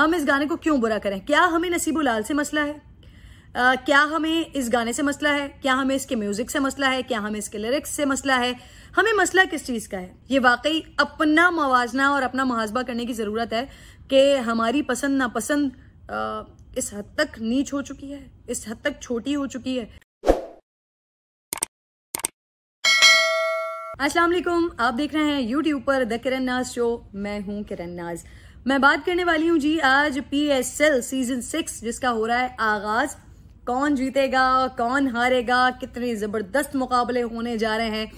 हम इस गाने को क्यों बुरा करें क्या हमें लाल से मसला है Uh, क्या हमें इस गाने से मसला है क्या हमें इसके म्यूजिक से मसला है क्या हमें इसके लिरिक्स से मसला है हमें मसला किस चीज़ का है ये वाकई अपना मवाजना और अपना मुहाजबा करने की ज़रूरत है कि हमारी पसंद नापसंद इस हद तक नीच हो चुकी है इस हद तक छोटी हो चुकी है असलाकुम आप देख रहे हैं यूट्यूब पर द किरण नाज शो मैं हूं किरण नाज मैं बात करने वाली हूं जी आज P S L season six जिसका हो रहा है आगाज कौन जीतेगा कौन हारेगा कितने जबरदस्त मुकाबले होने जा रहे हैं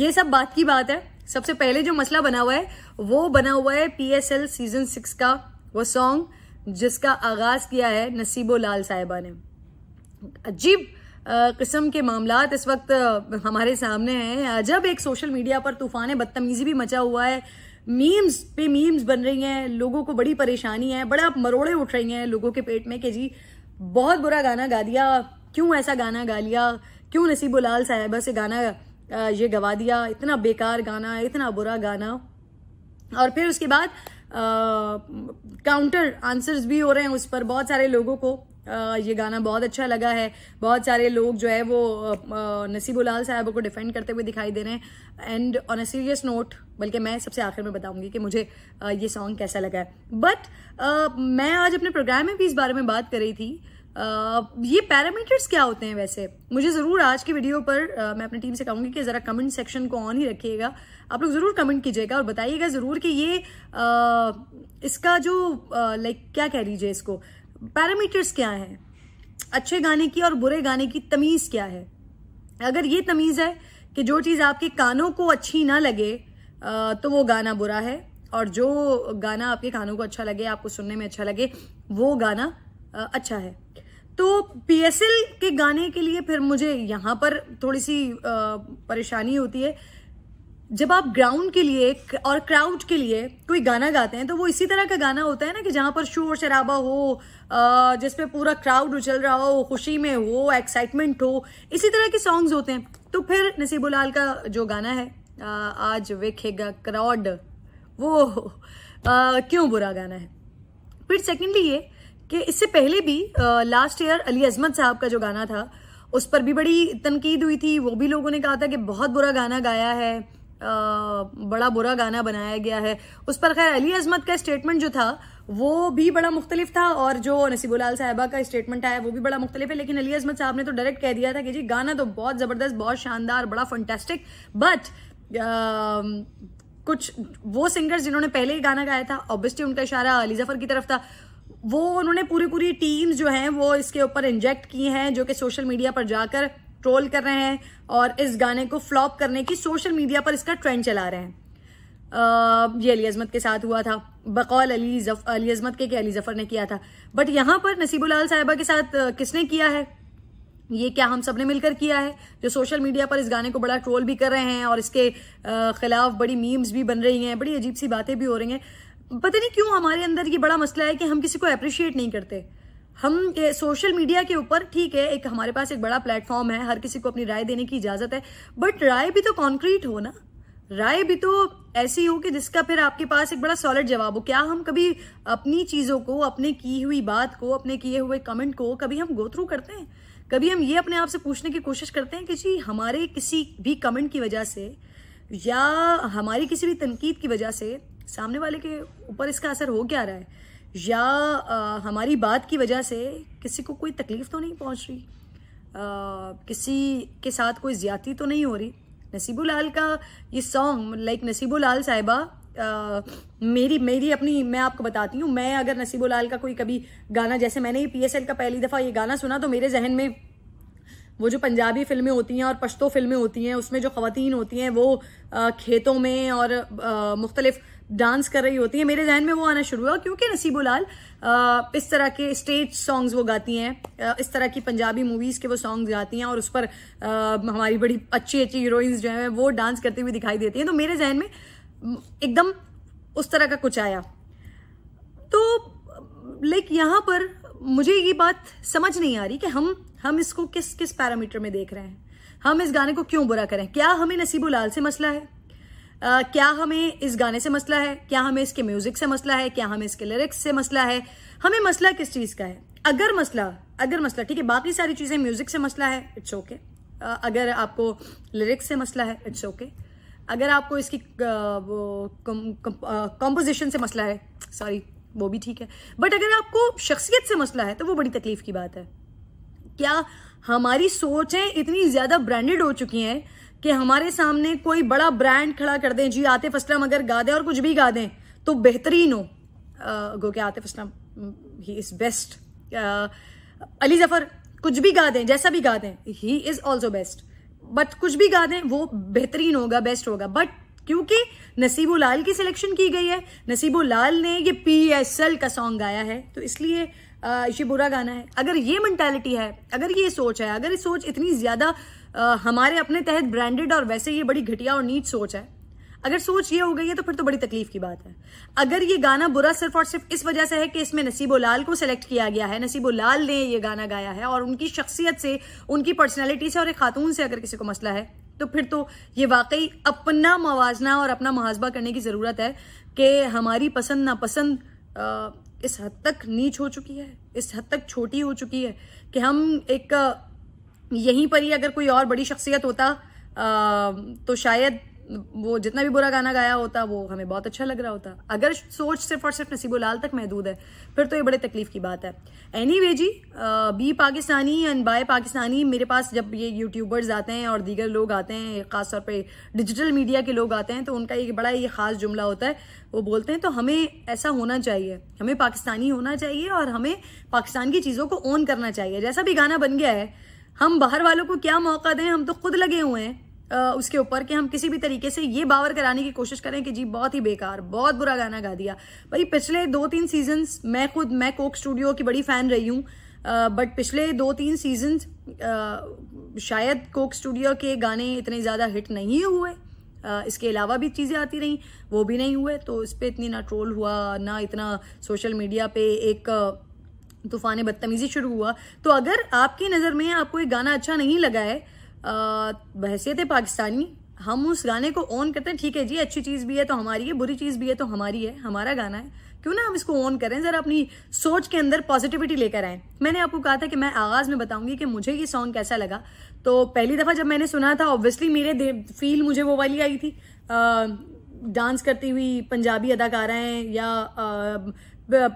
ये सब बात की बात है सबसे पहले जो मसला बना हुआ है वो बना हुआ है P S L season six का वो सॉन्ग जिसका आगाज किया है नसीबो लाल साहिबा ने अजीब किस्म के मामला इस वक्त हमारे सामने हैं जब एक सोशल मीडिया पर तूफान बदतमीजी भी मचा हुआ है मीम्स पे मीम्स बन रही हैं लोगों को बड़ी परेशानी है बड़े आप मरोड़े उठ रही हैं लोगों के पेट में कि जी बहुत बुरा गाना गा दिया क्यों ऐसा गाना गा लिया क्यों नसीबुलाल साहिबा से गाना ये गवा दिया इतना बेकार गाना इतना बुरा गाना और फिर उसके बाद काउंटर आंसर्स भी हो रहे हैं उस पर बहुत सारे लोगों को आ, ये गाना बहुत अच्छा लगा है बहुत सारे लोग जो है वो नसीबुलाल साहब को डिफेंड करते हुए दिखाई दे रहे हैं and on a serious note बल्कि मैं सबसे आखिर में बताऊंगी कि मुझे आ, ये सॉन्ग कैसा लगा है बट मैं आज अपने प्रोग्राम में भी इस बारे में बात कर रही थी ये पैरामीटर्स क्या होते हैं वैसे मुझे ज़रूर आज की वीडियो पर आ, मैं अपनी टीम से कहूँगी कि ज़रा कमेंट सेक्शन को ऑन ही रखिएगा आप लोग ज़रूर कमेंट कीजिएगा और बताइएगा ज़रूर कि ये आ, इसका जो लाइक क्या कह लीजिए इसको पैरामीटर्स क्या हैं अच्छे गाने की और बुरे गाने की तमीज़ क्या है अगर ये तमीज़ है कि जो चीज़ आपके कानों को अच्छी ना लगे तो वो गाना बुरा है और जो गाना आपके कानों को अच्छा लगे आपको सुनने में अच्छा लगे वो गाना अच्छा है तो पी के गाने के लिए फिर मुझे यहाँ पर थोड़ी सी परेशानी होती है जब आप ग्राउंड के लिए और क्राउड के लिए कोई गाना गाते हैं तो वो इसी तरह का गाना होता है ना कि जहाँ पर शोर शराबा हो जिसपे पूरा क्राउड उछल रहा हो खुशी में हो एक्साइटमेंट हो इसी तरह के सॉन्ग्स होते हैं तो फिर नसीबुलाल का जो गाना है आज वेखेगा क्राउड वो आ, क्यों बुरा गाना है फिर सेकेंडली ये कि इससे पहले भी लास्ट ईयर अली अजमत साहब का जो गाना था उस पर भी बड़ी तनकीद हुई थी वो भी लोगों ने कहा था कि बहुत बुरा गाना गाया है आ, बड़ा बुरा गाना बनाया गया है उस पर खैर अली अजमत का स्टेटमेंट जो था वो भी बड़ा मुख्तलिफ था और जो नसीबुलाल साहबा का स्टेटमेंट आया वो भी बड़ा मुख्तलिफ है लेकिन अली अजमत साहब ने तो डायरेक्ट कह दिया था कि जी गाना तो बहुत ज़बरदस्त बहुत शानदार बड़ा फंटेस्टिक बट कुछ वो सिंगर्स जिन्होंने पहले ही गाना गाया था ऑब्वियसली उनका इशारा अली जफर की तरफ था वो उन्होंने पूरी पूरी टीम्स जो हैं वो इसके ऊपर इंजेक्ट की हैं जो कि सोशल मीडिया पर जाकर ट्रोल कर रहे हैं और इस गाने को फ्लॉप करने की सोशल मीडिया पर इसका ट्रेंड चला रहे हैं आ, ये अली अजमत के साथ हुआ था बकौल अली जफ अली अजमत के, के अली जफर ने किया था बट यहां पर नसीबुलाल साहिबा के साथ किसने किया है ये क्या हम सब ने मिलकर किया है जो सोशल मीडिया पर इस गाने को बड़ा ट्रोल भी कर रहे हैं और इसके खिलाफ बड़ी मीम्स भी बन रही हैं बड़ी अजीब सी बातें भी हो रही हैं पता नहीं क्यों हमारे अंदर ये बड़ा मसला है कि हम किसी को अप्रिशिएट नहीं करते हम सोशल मीडिया के ऊपर ठीक है एक हमारे पास एक बड़ा प्लेटफॉर्म है हर किसी को अपनी राय देने की इजाज़त है बट राय भी तो कॉन्क्रीट हो ना राय भी तो ऐसी हो कि जिसका फिर आपके पास एक बड़ा सॉलिड जवाब हो क्या हम कभी अपनी चीज़ों को अपने की हुई बात को अपने किए हुए कमेंट को कभी हम गो थ्रू करते हैं कभी हम ये अपने आप से पूछने की कोशिश करते हैं कि जी हमारे किसी भी कमेंट की वजह से या हमारी किसी भी तनकीद की वजह से सामने वाले के ऊपर इसका असर हो क्या रहा है या आ, हमारी बात की वजह से किसी को कोई तकलीफ़ तो नहीं पहुंच रही आ, किसी के साथ कोई ज्यादा तो नहीं हो रही नसीबुलाल का ये सॉन्ग लाइक नसीबुलाल साहिबा मेरी मेरी अपनी मैं आपको बताती हूँ मैं अगर नसीबुलाल का कोई कभी गाना जैसे मैंने ये पी का पहली दफ़ा ये गाना सुना तो मेरे जहन में वो जो पंजाबी फिल्में होती हैं और पश्तो फिल्में होती हैं उसमें जो खवतिन होती हैं वो आ, खेतों में और मुख्तलिफ़ डांस कर रही होती है मेरे जहन में वो आना शुरू हुआ क्योंकि नसीबुलाल इस तरह के स्टेज सॉन्ग्स वो गाती हैं इस तरह की पंजाबी मूवीज़ के वो सॉन्ग्स गाती हैं और उस पर हमारी बड़ी अच्छी अच्छी हीरोइंस जो हैं वो डांस करती हुई दिखाई देती हैं तो मेरे जहन में एकदम उस तरह का कुछ आया तो लाइक यहाँ पर मुझे ये बात समझ नहीं आ रही कि हम हम इसको किस किस पैरामीटर में देख रहे हैं हम इस गाने को क्यों बुरा करें क्या हमें नसीबुलाल से मसला है क्या हमें इस गाने से मसला है क्या हमें इसके म्यूजिक से मसला है क्या हमें इसके लिरिक्स से मसला है हमें मसला किस चीज़ का है अगर मसला अगर मसला ठीक है बाकी सारी चीज़ें म्यूजिक से मसला है इट्स ओके okay. uh, अगर आपको लिरिक्स से मसला है इट्स ओके okay. अगर आपको इसकी कॉम्पोजिशन से मसला है सॉरी वो भी ठीक है बट अगर आपको शख्सियत से मसला है तो वो बड़ी तकलीफ की बात है क्या हमारी सोचें इतनी ज़्यादा ब्रांडेड हो चुकी हैं कि हमारे सामने कोई बड़ा ब्रांड खड़ा कर दें जी आतिफ असलम अगर गा दें और कुछ भी गा दें तो बेहतरीन हो गो के आतिफ असलम ही इज़ बेस्ट अली जफ़र कुछ भी गा दें जैसा भी गा दें ही इज़ ऑल्सो बेस्ट बट कुछ भी गा दें वो बेहतरीन होगा बेस्ट होगा बट क्योंकि नसीबो लाल की सिलेक्शन की गई है नसीबो लाल ने ये पी एस एल का सॉन्ग गाया है तो इसलिए ये बुरा गाना है अगर ये मैंटेलिटी है अगर ये सोच है अगर ये सोच इतनी ज़्यादा हमारे अपने तहत ब्रांडेड और वैसे ये बड़ी घटिया और नीच सोच है अगर सोच ये हो गई है तो फिर तो बड़ी तकलीफ की बात है अगर ये गाना बुरा सिर्फ और सिर्फ इस वजह से है कि इसमें नसीबो लाल को सिलेक्ट किया गया है नसीबो लाल ने ये गाना गाया है और उनकी शख्सियत से उनकी पर्सनैलिटी से और एक खातून से अगर किसी को मसला है तो फिर तो ये वाकई अपना मवाजना और अपना मुहाजबा करने की ज़रूरत है कि हमारी पसंद नापसंद इस हद तक नीच हो चुकी है इस हद तक छोटी हो चुकी है कि हम एक यहीं पर ही अगर कोई और बड़ी शख्सियत होता आ, तो शायद वो जितना भी बुरा गाना गाया होता वो हमें बहुत अच्छा लग रहा होता अगर सोच सिर्फ और सिर्फ नसीबुलाल तक महदूद है फिर तो ये बड़े तकलीफ की बात है एनी anyway जी बी पाकिस्तानी एंड बाय पाकिस्तानी मेरे पास जब ये यूट्यूबर्स आते हैं और दीगर लोग आते हैं ख़ासतौर पर डिजिटल मीडिया के लोग आते हैं तो उनका एक बड़ा ये ख़ास जुमला होता है वो बोलते हैं तो हमें ऐसा होना चाहिए हमें पाकिस्तानी होना चाहिए और हमें पाकिस्तान की चीज़ों को ओन करना चाहिए जैसा भी गाना बन गया है हम बाहर वालों को क्या मौका दें हम तो खुद लगे हुए हैं उसके ऊपर कि हम किसी भी तरीके से ये बावर कराने की कोशिश करें कि जी बहुत ही बेकार बहुत बुरा गाना गा दिया भाई पिछले दो तीन सीजन्स मैं खुद मैं कोक स्टूडियो की बड़ी फ़ैन रही हूँ बट पिछले दो तीन सीजन्स शायद कोक स्टूडियो के गाने इतने ज़्यादा हिट नहीं हुए इसके अलावा भी चीज़ें आती रहीं वो भी नहीं हुए तो इस पर इतनी ना ट्रोल हुआ ना इतना सोशल मीडिया पे एक तूफान बदतमीज़ी शुरू हुआ तो अगर आपकी नज़र में आपको एक गाना अच्छा नहीं लगा है बहसीत है पाकिस्तानी हम उस गाने को ऑन करते हैं ठीक है जी अच्छी चीज़ भी है तो हमारी है बुरी चीज़ भी है तो हमारी है हमारा गाना है क्यों ना हम इसको ऑन करें ज़रा अपनी सोच के अंदर पॉजिटिविटी लेकर आए मैंने आपको कहा था कि मैं आगाज़ में बताऊंगी कि मुझे ये सॉन्ग कैसा लगा तो पहली दफ़ा जब मैंने सुना था ऑब्वियसली मेरे फील मुझे वो वाली आई थी डांस करती हुई पंजाबी अदाकाराएं या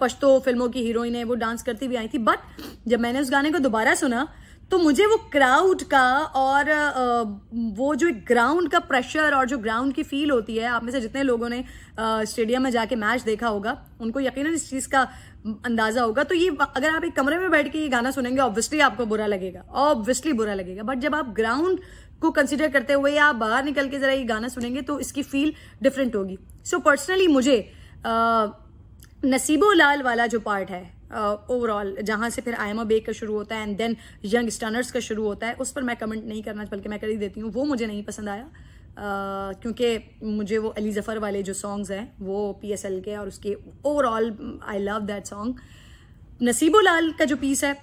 पश्तो फिल्मों की हीरोइन है वो डांस करती हुई आई थी बट जब मैंने उस गाने को दोबारा सुना तो मुझे वो क्राउड का और वो जो एक ग्राउंड का प्रेशर और जो ग्राउंड की फील होती है आप में से जितने लोगों ने स्टेडियम में जाके मैच देखा होगा उनको यकीनन इस चीज़ का अंदाजा होगा तो ये अगर आप एक कमरे में बैठ के ये गाना सुनेंगे ऑब्वियसली आपको बुरा लगेगा ऑब्वियसली बुरा लगेगा बट जब आप ग्राउंड को कंसिडर करते हुए आप बाहर निकल के जरा ये गाना सुनेंगे तो इसकी फील डिफरेंट होगी सो so पर्सनली मुझे नसीबो लाल वाला जो पार्ट है ओवरऑल uh, जहाँ से फिर आई एम अ का शुरू होता है एंड देन यंग स्टनर्स का शुरू होता है उस पर मैं कमेंट नहीं करना बल्कि मैं कर ही देती हूँ वो मुझे नहीं पसंद आया uh, क्योंकि मुझे वो अली जफ़र वाले जो सॉन्ग्स हैं वो पी एस एल के और उसके overall I love that song Naseebo Lal का जो पीस है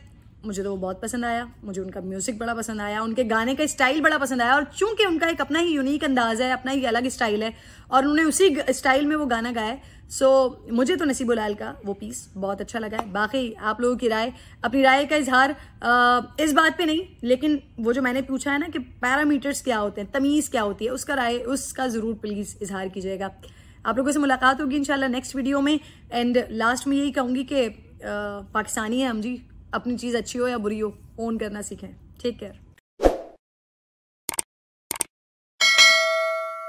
मुझे तो वो बहुत पसंद आया मुझे उनका म्यूजिक बड़ा पसंद आया उनके गाने का स्टाइल बड़ा पसंद आया और चूंकि उनका एक अपना ही यूनिक अंदाज है अपना ही अलग स्टाइल है और उन्होंने उसी स्टाइल में वो गाना गाया सो so, मुझे तो नसीब उलाल का वो पीस बहुत अच्छा लगा है बाकी आप लोगों की राय अपनी राय का इजहार इस बात पे नहीं लेकिन वो जो मैंने पूछा है ना कि पैरामीटर्स क्या होते हैं तमीज़ क्या होती है उसका राय उसका ज़रूर प्लीज़ इजहार कीजिएगा आप लोगों से मुलाकात होगी इंशाल्लाह नेक्स्ट वीडियो में एंड लास्ट में यही कहूँगी कि पाकिस्तानी है हम जी अपनी चीज़ अच्छी हो या बुरी हो ओन करना सीखें ठीक है